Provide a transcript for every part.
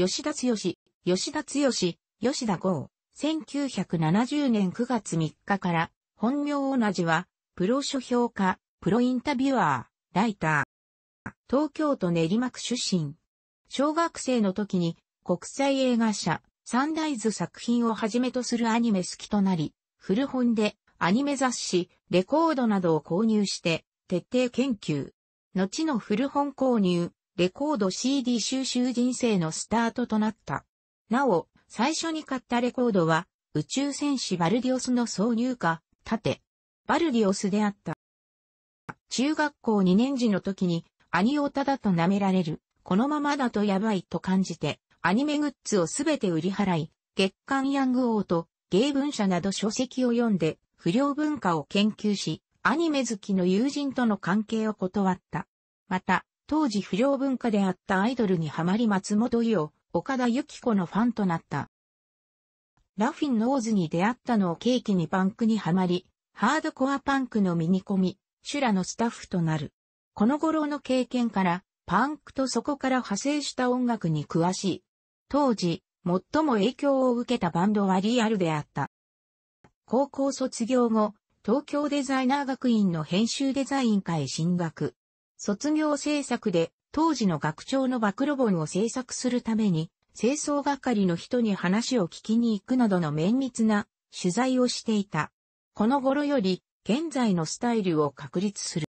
吉田剛、吉田剛、吉田剛、1970年9月3日から、本名同じは、プロ書評家、プロインタビュアー、ライター。東京都練馬区出身。小学生の時に、国際映画社、サンライズ作品をはじめとするアニメ好きとなり、古本で、アニメ雑誌、レコードなどを購入して、徹底研究。後の古本購入、レコード CD 収集人生のスタートとなった。なお、最初に買ったレコードは、宇宙戦士バルディオスの挿入歌、盾。バルディオスであった。中学校2年時の時に、兄をただと舐められる、このままだとやばいと感じて、アニメグッズをすべて売り払い、月刊ヤング王と、芸文社など書籍を読んで、不良文化を研究し、アニメ好きの友人との関係を断った。また、当時不良文化であったアイドルにはまり松本伊代、岡田由紀子のファンとなった。ラフィンノーズに出会ったのを契機にパンクにはまり、ハードコアパンクのミニコミ、シュラのスタッフとなる。この頃の経験から、パンクとそこから派生した音楽に詳しい。当時、最も影響を受けたバンドはリアルであった。高校卒業後、東京デザイナー学院の編集デザイン科へ進学。卒業制作で当時の学長の暴露本を制作するために、清掃係の人に話を聞きに行くなどの綿密な取材をしていた。この頃より現在のスタイルを確立する。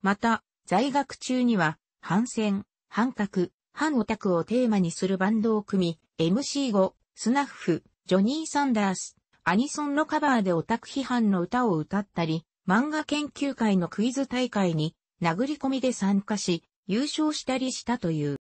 また、在学中には、反戦、反核、反オタクをテーマにするバンドを組み、MC5、スナッフ、ジョニー・サンダース、アニソンのカバーでオタク批判の歌を歌ったり、漫画研究会のクイズ大会に殴り込みで参加し、優勝したりしたという。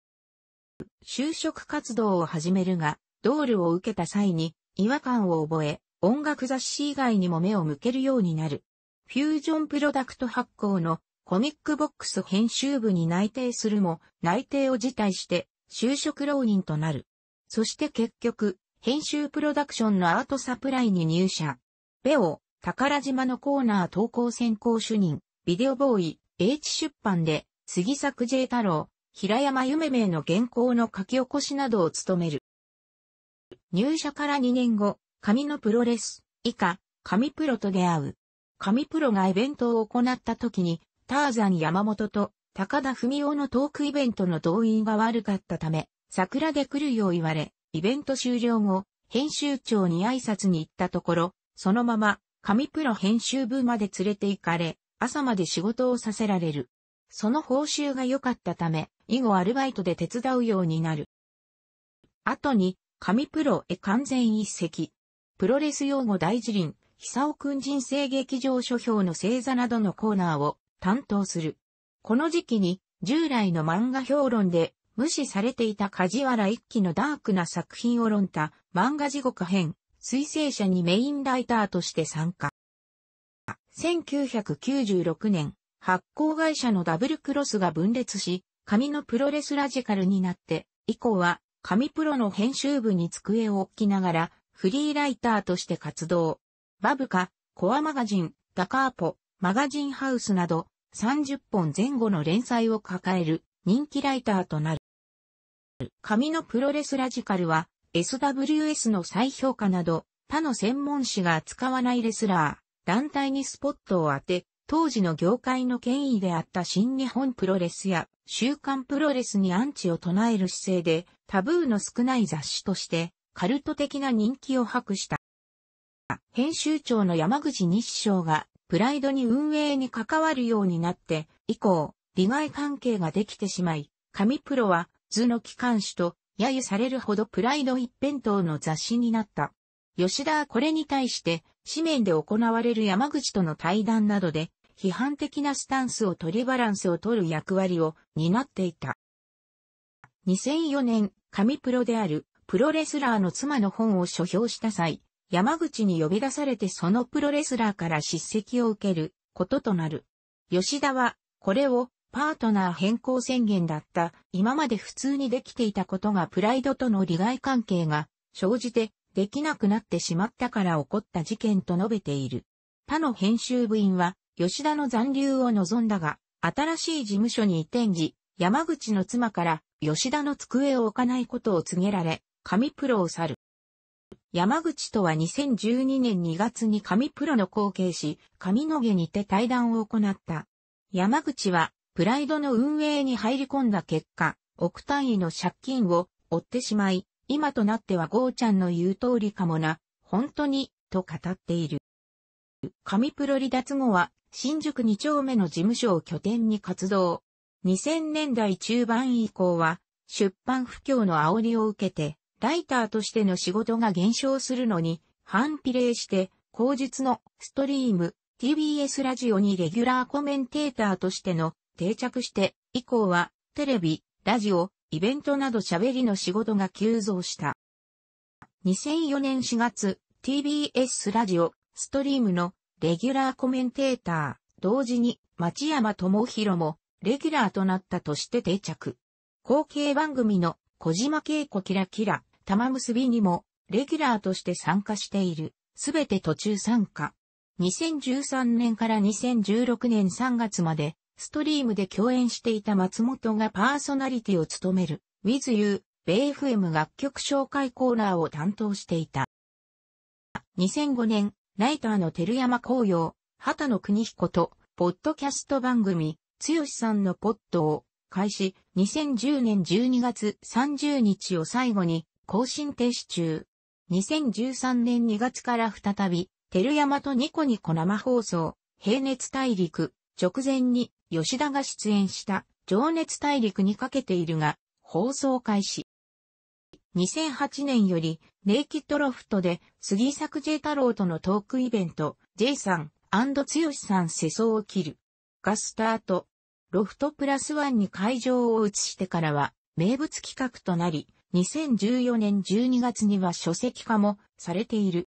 就職活動を始めるが、ドールを受けた際に違和感を覚え、音楽雑誌以外にも目を向けるようになる。フュージョンプロダクト発行のコミックボックス編集部に内定するも、内定を辞退して就職浪人となる。そして結局、編集プロダクションのアートサプライに入社。ベオ、宝島のコーナー投稿選考主任、ビデオボーイ、H 出版で、杉作 J 太郎、平山夢名の原稿の書き起こしなどを務める。入社から2年後、紙のプロレス、以下、紙プロと出会う。紙プロがイベントを行った時に、ターザン山本と高田文夫のトークイベントの動員が悪かったため、桜で来るよう言われ、イベント終了後、編集長に挨拶に行ったところ、そのまま、紙プロ編集部まで連れて行かれ、朝まで仕事をさせられる。その報酬が良かったため、以後アルバイトで手伝うようになる。後に、神プロへ完全一席。プロレス用語大辞林、久尾君人生劇場書評の星座などのコーナーを担当する。この時期に、従来の漫画評論で無視されていた梶原一騎のダークな作品を論た漫画地獄編、水星者にメインライターとして参加。1996年、発行会社のダブルクロスが分裂し、紙のプロレスラジカルになって、以降は紙プロの編集部に机を置きながら、フリーライターとして活動。バブカ、コアマガジン、ダカーポ、マガジンハウスなど、30本前後の連載を抱える人気ライターとなる。紙のプロレスラジカルは SWS の再評価など他の専門誌が扱わないレスラー。団体にスポットを当て、当時の業界の権威であった新日本プロレスや週刊プロレスにアンチを唱える姿勢でタブーの少ない雑誌としてカルト的な人気を博した。編集長の山口日章がプライドに運営に関わるようになって以降、利害関係ができてしまい、神プロは図の機関誌と揶揄されるほどプライド一辺倒の雑誌になった。吉田はこれに対して紙面で行われる山口との対談などで、批判的なスタンスを取りバランスを取る役割を担っていた。2004年、神プロであるプロレスラーの妻の本を書評した際、山口に呼び出されてそのプロレスラーから叱責を受けることとなる。吉田は、これをパートナー変更宣言だった今まで普通にできていたことがプライドとの利害関係が生じてできなくなってしまったから起こった事件と述べている。他の編集部員は、吉田の残留を望んだが、新しい事務所に移転時、山口の妻から吉田の机を置かないことを告げられ、神プロを去る。山口とは2012年2月に神プロの後継し、神の毛にて対談を行った。山口は、プライドの運営に入り込んだ結果、億単位の借金を負ってしまい、今となってはゴーちゃんの言う通りかもな、本当に、と語っている。神プロ離脱後は、新宿2丁目の事務所を拠点に活動。2000年代中盤以降は、出版不況の煽りを受けて、ライターとしての仕事が減少するのに、反比例して、後日のストリーム、TBS ラジオにレギュラーコメンテーターとしての定着して、以降は、テレビ、ラジオ、イベントなど喋りの仕事が急増した。2004年4月、TBS ラジオ、ストリームのレギュラーコメンテーター、同時に町山智弘もレギュラーとなったとして定着。後継番組の小島恵子キラキラ、玉結びにもレギュラーとして参加している、すべて途中参加。2013年から2016年3月までストリームで共演していた松本がパーソナリティを務める With You BFM 楽曲紹介コーナーを担当していた。2005年、ライターの照山紅葉、畑野邦彦と、ポッドキャスト番組、つよしさんのポッドを開始、2010年12月30日を最後に更新停止中。2013年2月から再び、照山とニコニコ生放送、平熱大陸、直前に吉田が出演した情熱大陸にかけているが、放送開始。2008年より、ネイキッドロフトで、杉作 J 太郎とのトークイベント、J さん、強さん世相を切る。がスタート。ロフトプラスワンに会場を移してからは、名物企画となり、2014年12月には書籍化もされている。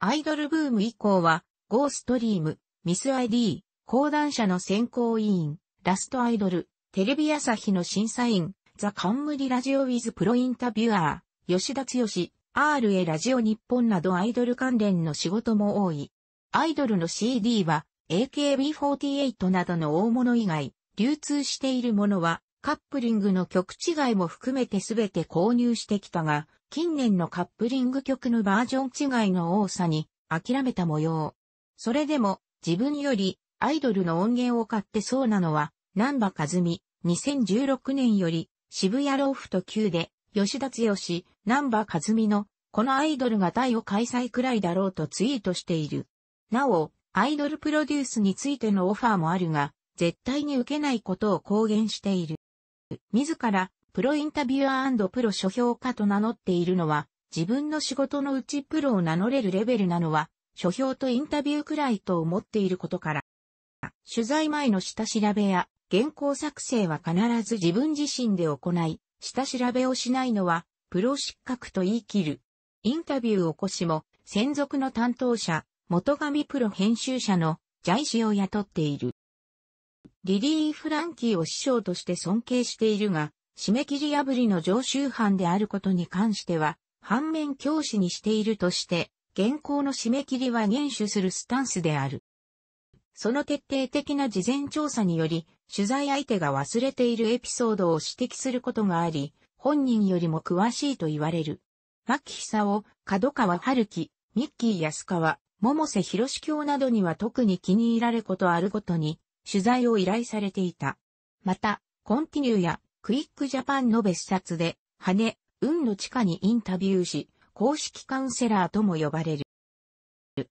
アイドルブーム以降は、ゴーストリーム、ミス ID、講談社の選考委員、ラストアイドル、テレビ朝日の審査員、ザ・カンムリ・ラジオウィズ・プロインタビュアー、吉田剛、RA ラジオ日本などアイドル関連の仕事も多い。アイドルの CD は AKB48 などの大物以外、流通しているものはカップリングの曲違いも含めて全て購入してきたが、近年のカップリング曲のバージョン違いの多さに諦めた模様。それでも自分よりアイドルの音源を買ってそうなのは、南波和美、2016年より、渋谷ローフト級で、吉田剛、南波和美の、このアイドルが大を開催くらいだろうとツイートしている。なお、アイドルプロデュースについてのオファーもあるが、絶対に受けないことを公言している。自ら、プロインタビュアープロ書評家と名乗っているのは、自分の仕事のうちプロを名乗れるレベルなのは、書評とインタビューくらいと思っていることから、取材前の下調べや、原稿作成は必ず自分自身で行い、下調べをしないのは、プロ失格と言い切る。インタビューを起こしも、専属の担当者、元上プロ編集者のジャイ氏を雇っている。リリー・フランキーを師匠として尊敬しているが、締め切り破りの常習犯であることに関しては、反面教師にしているとして、現行の締め切りは厳守するスタンスである。その徹底的な事前調査により、取材相手が忘れているエピソードを指摘することがあり、本人よりも詳しいと言われる。牧久を、角川春樹、ミッキー安川、百瀬博士教などには特に気に入られことあるごとに、取材を依頼されていた。また、コンティニューやクイックジャパンの別冊で、羽、運の地下にインタビューし、公式カウンセラーとも呼ばれる。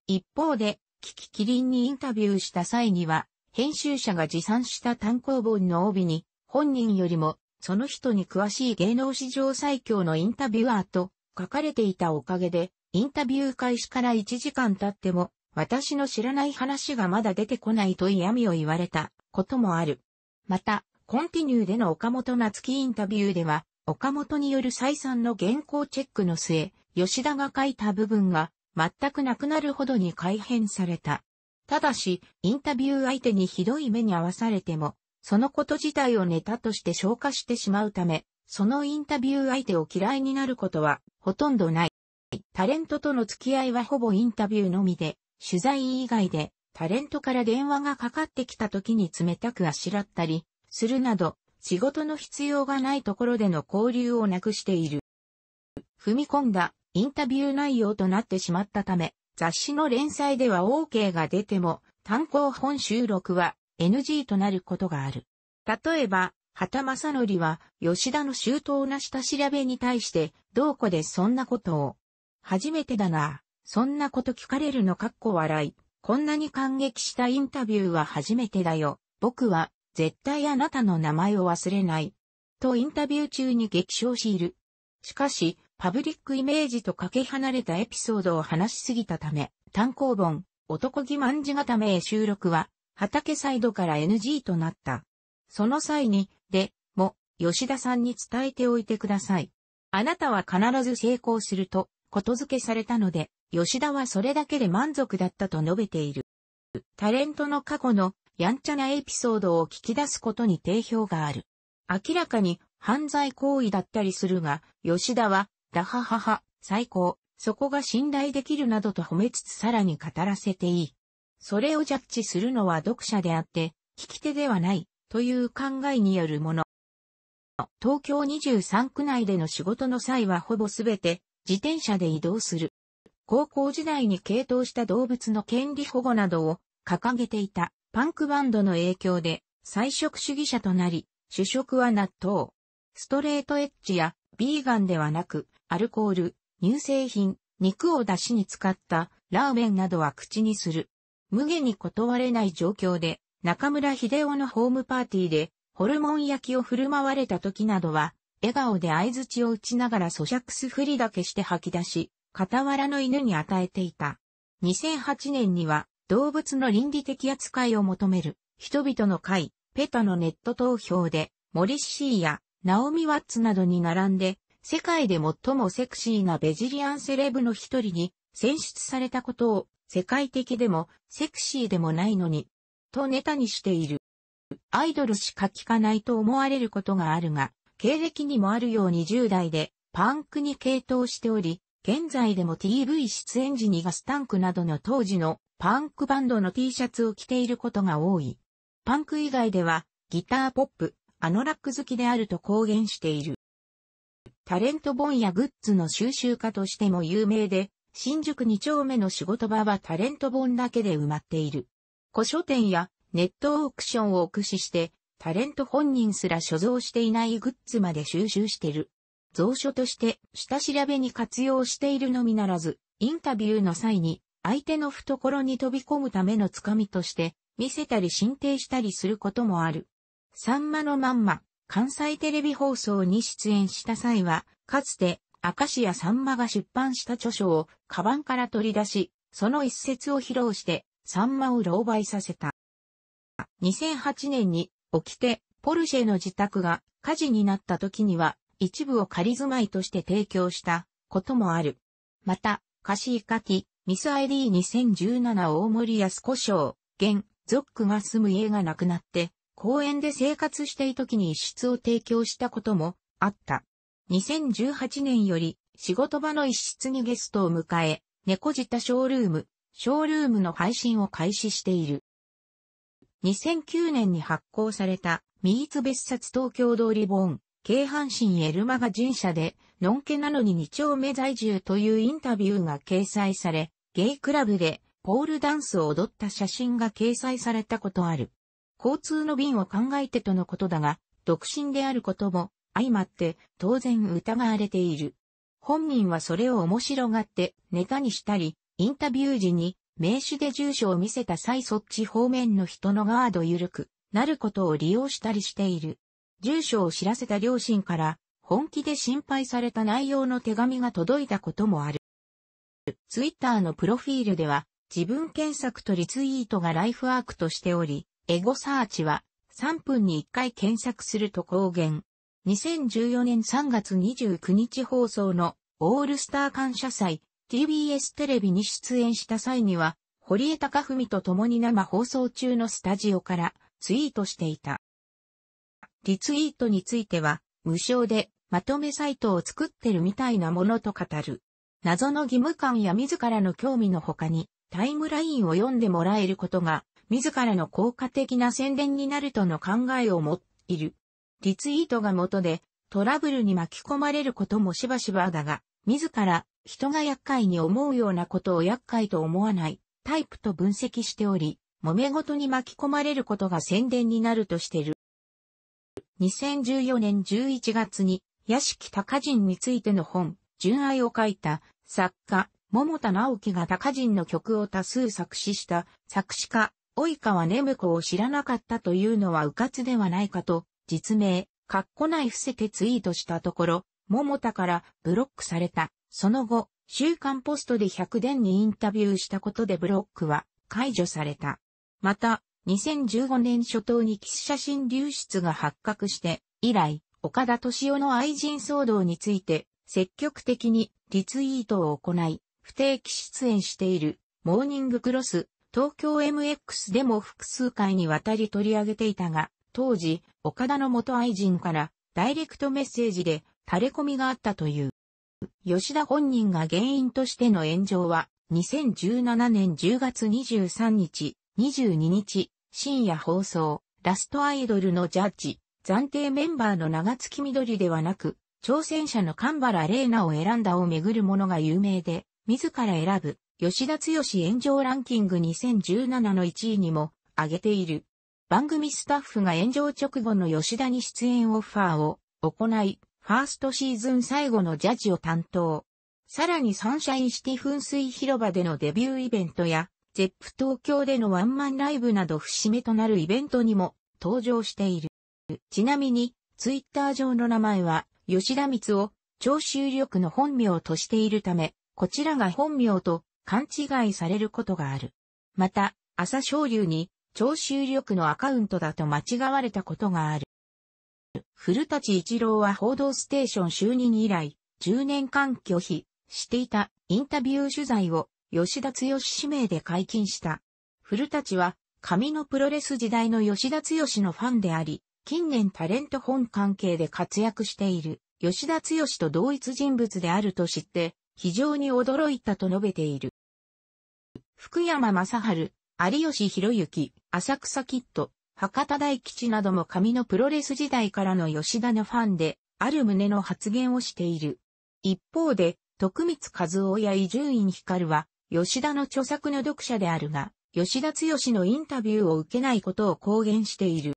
一方で、キキキリンにインタビューした際には、編集者が持参した単行本の帯に、本人よりも、その人に詳しい芸能史上最強のインタビュアーと書かれていたおかげで、インタビュー開始から1時間経っても、私の知らない話がまだ出てこないと嫌味を言われたこともある。また、コンティニューでの岡本夏樹インタビューでは、岡本による再三の原稿チェックの末、吉田が書いた部分が全くなくなるほどに改変された。ただし、インタビュー相手にひどい目に合わされても、そのこと自体をネタとして消化してしまうため、そのインタビュー相手を嫌いになることはほとんどない。タレントとの付き合いはほぼインタビューのみで、取材以外でタレントから電話がかかってきた時に冷たくあしらったり、するなど、仕事の必要がないところでの交流をなくしている。踏み込んだインタビュー内容となってしまったため、雑誌の連載では OK が出ても、単行本収録は NG となることがある。例えば、畑正則は、吉田の周到な下調べに対して、どうこでそんなことを。初めてだな、そんなこと聞かれるのかっこ笑い。こんなに感激したインタビューは初めてだよ。僕は、絶対あなたの名前を忘れない。とインタビュー中に激笑しいる。しかし、パブリックイメージとかけ離れたエピソードを話しすぎたため、単行本、男気満字固めへ収録は、畑サイドから NG となった。その際に、で、も、吉田さんに伝えておいてください。あなたは必ず成功すると、ことづけされたので、吉田はそれだけで満足だったと述べている。タレントの過去のやんちゃなエピソードを聞き出すことに定評がある。明らかに犯罪行為だったりするが、吉田はラハハハ、最高、そこが信頼できるなどと褒めつつさらに語らせていい。それをジャッジするのは読者であって、聞き手ではない、という考えによるもの。東京23区内での仕事の際はほぼすべて自転車で移動する。高校時代に傾倒した動物の権利保護などを掲げていたパンクバンドの影響で菜食主義者となり、主食は納豆。ストレートエッジやビーガンではなくアルコール、乳製品、肉を出汁に使ったラーメンなどは口にする。無下に断れない状況で、中村秀夫のホームパーティーで、ホルモン焼きを振る舞われた時などは、笑顔で合図を打ちながら咀嚼すふりだけして吐き出し、傍らの犬に与えていた。2008年には、動物の倫理的扱いを求める、人々の会、ペタのネット投票で、モリッシーや、ナオミ・ワッツなどに並んで、世界で最もセクシーなベジリアンセレブの一人に選出されたことを世界的でもセクシーでもないのに、とネタにしている。アイドルしか聞かないと思われることがあるが、経歴にもあるように10代でパンクに傾倒しており、現在でも TV 出演時にガスタンクなどの当時のパンクバンドの T シャツを着ていることが多い。パンク以外ではギターポップ、アノラック好きであると公言している。タレント本やグッズの収集家としても有名で、新宿二丁目の仕事場はタレント本だけで埋まっている。古書店やネットオークションを駆使して、タレント本人すら所蔵していないグッズまで収集してる。蔵書として下調べに活用しているのみならず、インタビューの際に相手の懐に飛び込むためのつかみとして、見せたり進呈したりすることもある。サンマのまんま、関西テレビ放送に出演した際は、かつて、明石家さんまが出版した著書を、カバンから取り出し、その一節を披露して、さんまを狼狽させた。2008年に、起きて、ポルシェの自宅が火事になった時には、一部を仮住まいとして提供したこともある。また、カシイカキ、ミス ID2017 大森安子賞、現、ゾックが住む家がなくなって、公園で生活している時に一室を提供したこともあった。2018年より仕事場の一室にゲストを迎え、猫舌ショールーム、ショールームの配信を開始している。2009年に発行された、ミーツ別冊東京通り本、京阪神エルマガ神社で、のんけなのに二丁目在住というインタビューが掲載され、ゲイクラブでポールダンスを踊った写真が掲載されたことある。交通の便を考えてとのことだが、独身であることも相まって当然疑われている。本人はそれを面白がってネタにしたり、インタビュー時に名刺で住所を見せた際そっち方面の人のガード緩くなることを利用したりしている。住所を知らせた両親から本気で心配された内容の手紙が届いたこともある。ツイッターのプロフィールでは自分検索とリツイートがライフワークとしており、エゴサーチは3分に1回検索すると公言。2014年3月29日放送のオールスター感謝祭 TBS テレビに出演した際には、堀江貴文と共に生放送中のスタジオからツイートしていた。リツイートについては、無償でまとめサイトを作ってるみたいなものと語る。謎の義務感や自らの興味の他にタイムラインを読んでもらえることが自らの効果的な宣伝になるとの考えを持っている。リツイートが元でトラブルに巻き込まれることもしばしばだが、自ら人が厄介に思うようなことを厄介と思わないタイプと分析しており、揉め事に巻き込まれることが宣伝になるとしている。2014年11月に、屋敷高人についての本、純愛を書いた作家、桃田直樹が高人の曲を多数作詞した作詞家、及川む子を知らなかったというのは迂闊ではないかと、実名、かっこない伏せてツイートしたところ、桃田からブロックされた。その後、週刊ポストで100伝にインタビューしたことでブロックは解除された。また、2015年初頭にキス写真流出が発覚して、以来、岡田敏夫の愛人騒動について、積極的にリツイートを行い、不定期出演している、モーニングクロス、東京 MX でも複数回にわたり取り上げていたが、当時、岡田の元愛人からダイレクトメッセージで垂れ込みがあったという。吉田本人が原因としての炎上は、2017年10月23日、22日、深夜放送、ラストアイドルのジャッジ、暫定メンバーの長月緑ではなく、挑戦者の神原玲奈を選んだをめぐるものが有名で、自ら選ぶ吉田剛炎上ランキング2017の1位にも挙げている。番組スタッフが炎上直後の吉田に出演オファーを行い、ファーストシーズン最後のジャッジを担当。さらにサンシャインシティ噴水広場でのデビューイベントや、ゼップ東京でのワンマンライブなど節目となるイベントにも登場している。ちなみに、ツイッター上の名前は、吉田光を、聴衆力の本名としているため、こちらが本名と勘違いされることがある。また、朝青龍に徴収力のアカウントだと間違われたことがある。古立一郎は報道ステーション就任以来、10年間拒否していたインタビュー取材を吉田剛氏名で解禁した。古立は、紙のプロレス時代の吉田剛のファンであり、近年タレント本関係で活躍している吉田剛と同一人物であると知って、非常に驚いたと述べている。福山雅治、有吉博之、浅草キッド、博多大吉なども紙のプロレス時代からの吉田のファンで、ある旨の発言をしている。一方で、徳光和夫や伊集院光は、吉田の著作の読者であるが、吉田剛のインタビューを受けないことを公言している。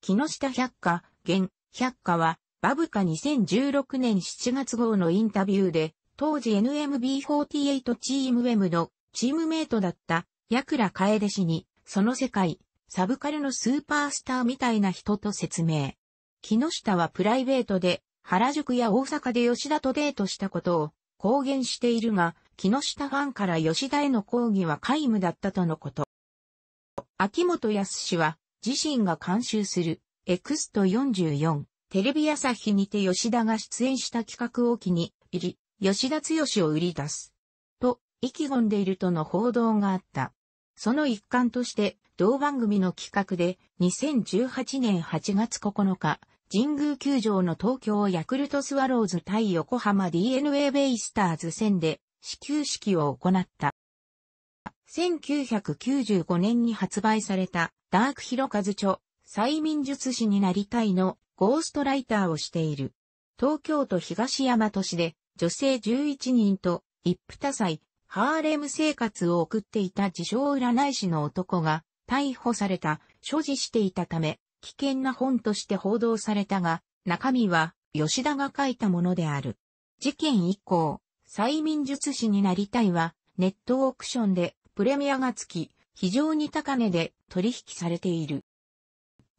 木下百科、現、百科は、バブカ2016年7月号のインタビューで、当時 NMB48 チーム M のチームメイトだった、矢倉楓氏に、その世界、サブカルのスーパースターみたいな人と説明。木下はプライベートで、原宿や大阪で吉田とデートしたことを公言しているが、木下ファンから吉田への抗議は皆無だったとのこと。秋元康氏は、自身が監修する、エクスト44、テレビ朝日にて吉田が出演した企画を機に入り、吉田剛を売り出す。意気込んでいるとの報道があった。その一環として、同番組の企画で、2018年8月9日、神宮球場の東京ヤクルトスワローズ対横浜 DNA ベイスターズ戦で、始球式を行った。1995年に発売された、ダークヒロカズ著、催眠術師になりたいの、ゴーストライターをしている。東京都東山都市で、女性11人と、一夫多妻、ハーレム生活を送っていた自称占い師の男が逮捕された、所持していたため、危険な本として報道されたが、中身は吉田が書いたものである。事件以降、催眠術師になりたいは、ネットオークションでプレミアがつき、非常に高値で取引されている。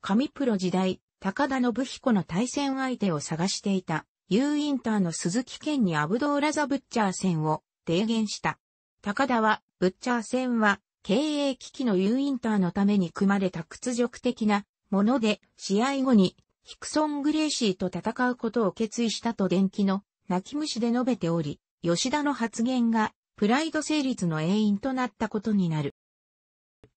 神プロ時代、高田信彦の対戦相手を探していた、U インターの鈴木健にアブドーラザ・ブッチャー戦を提言した。高田は、ブッチャー戦は、経営危機の U インターのために組まれた屈辱的なもので、試合後に、ヒクソン・グレーシーと戦うことを決意したと伝記の泣き虫で述べており、吉田の発言が、プライド成立の永因となったことになる。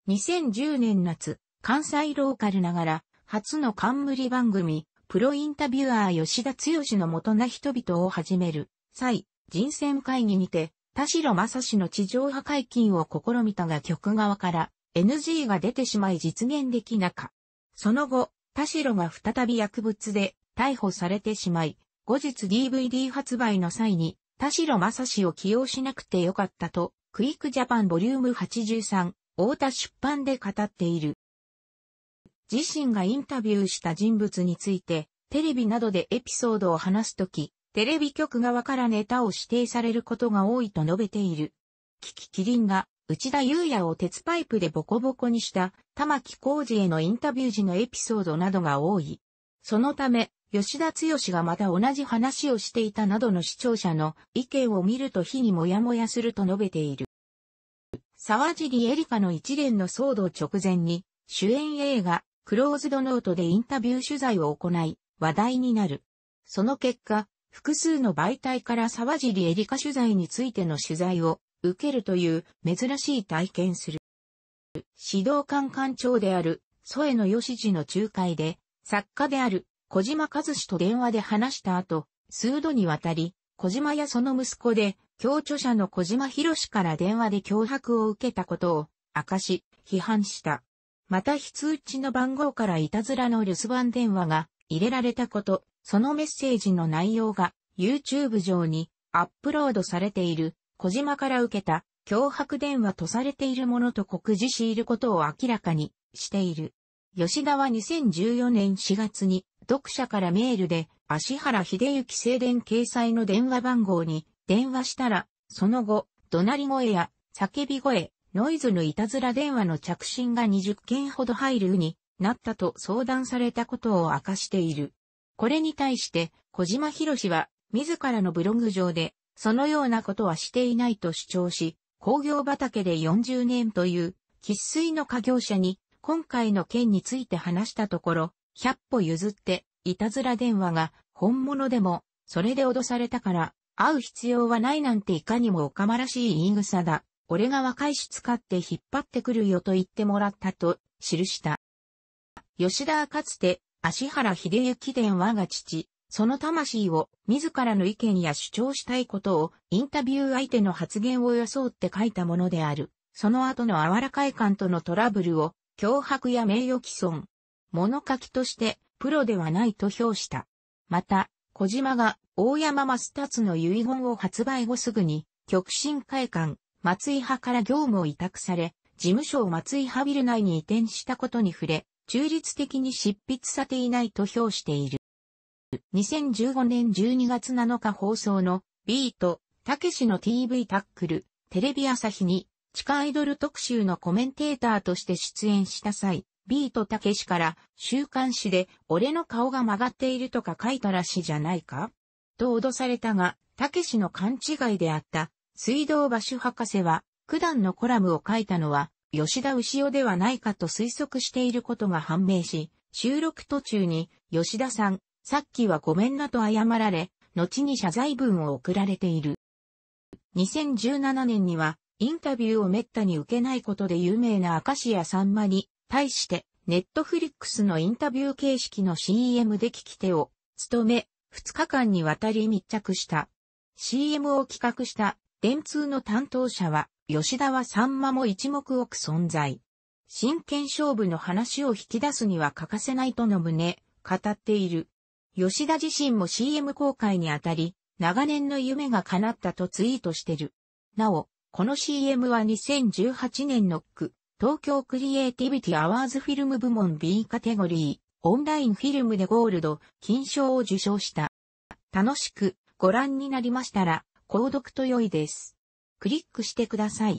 2010年夏、関西ローカルながら、初の冠番組、プロインタビュアー吉田剛の元な人々を始める、際、人選会議にて、田代正史の地上破壊金を試みたが局側から NG が出てしまい実現できなか。その後、田代が再び薬物で逮捕されてしまい、後日 DVD 発売の際に田代正史を起用しなくてよかったと、クイックジャパンボリューム83、大田出版で語っている。自身がインタビューした人物について、テレビなどでエピソードを話すとき、テレビ局側からネタを指定されることが多いと述べている。キキキリンが内田祐也を鉄パイプでボコボコにした玉木浩二へのインタビュー時のエピソードなどが多い。そのため、吉田剛がまた同じ話をしていたなどの視聴者の意見を見ると日にもやもやすると述べている。沢尻エリカの一連の騒動直前に、主演映画、クローズドノートでインタビュー取材を行い、話題になる。その結果、複数の媒体から沢尻エリカ取材についての取材を受けるという珍しい体験する。指導官官長である添野義次の仲介で、作家である小島和史と電話で話した後、数度にわたり、小島やその息子で、協著者の小島博史から電話で脅迫を受けたことを明かし、批判した。また非通知の番号からいたずらの留守番電話が入れられたこと、そのメッセージの内容が YouTube 上にアップロードされている小島から受けた脅迫電話とされているものと告示していることを明らかにしている。吉田は2014年4月に読者からメールで足原秀幸静電掲載の電話番号に電話したら、その後、怒鳴り声や叫び声、ノイズのいたずら電話の着信が20件ほど入るになったと相談されたことを明かしている。これに対して、小島博士は、自らのブログ上で、そのようなことはしていないと主張し、工業畑で40年という、喫水の家業者に、今回の件について話したところ、100歩譲って、いたずら電話が、本物でも、それで脅されたから、会う必要はないなんていかにもおかまらしい言い草だ。俺が若いし使って引っ張ってくるよと言ってもらったと記した。吉田はかつて足原秀幸伝我が父、その魂を自らの意見や主張したいことをインタビュー相手の発言を装って書いたものである。その後の柔らかい感とのトラブルを脅迫や名誉毀損、物書きとしてプロではないと評した。また、小島が大山益達の遺言を発売後すぐに極真会館、松井派から業務を委託され、事務所を松井派ビル内に移転したことに触れ、中立的に執筆されていないと評している。2015年12月7日放送のビート、たけしの TV タックル、テレビ朝日に地下アイドル特集のコメンテーターとして出演した際、ビートたけしから週刊誌で俺の顔が曲がっているとか書いたらしいじゃないかと脅されたが、たけしの勘違いであった水道橋博士は、九段のコラムを書いたのは吉田牛尾ではないかと推測していることが判明し、収録途中に、吉田さん、さっきはごめんなと謝られ、後に謝罪文を送られている。2017年には、インタビューを滅多に受けないことで有名な明石家さんまに、対して、ネットフリックスのインタビュー形式の CM で聞き手を、務め、2日間にわたり密着した。CM を企画した、電通の担当者は、吉田はさんまも一目置く存在。真剣勝負の話を引き出すには欠かせないとの旨、語っている。吉田自身も CM 公開にあたり、長年の夢が叶ったとツイートしてる。なお、この CM は2018年の区、東京クリエイティビティアワーズフィルム部門 B カテゴリー、オンラインフィルムでゴールド、金賞を受賞した。楽しくご覧になりましたら、購読と良いです。クリックしてください。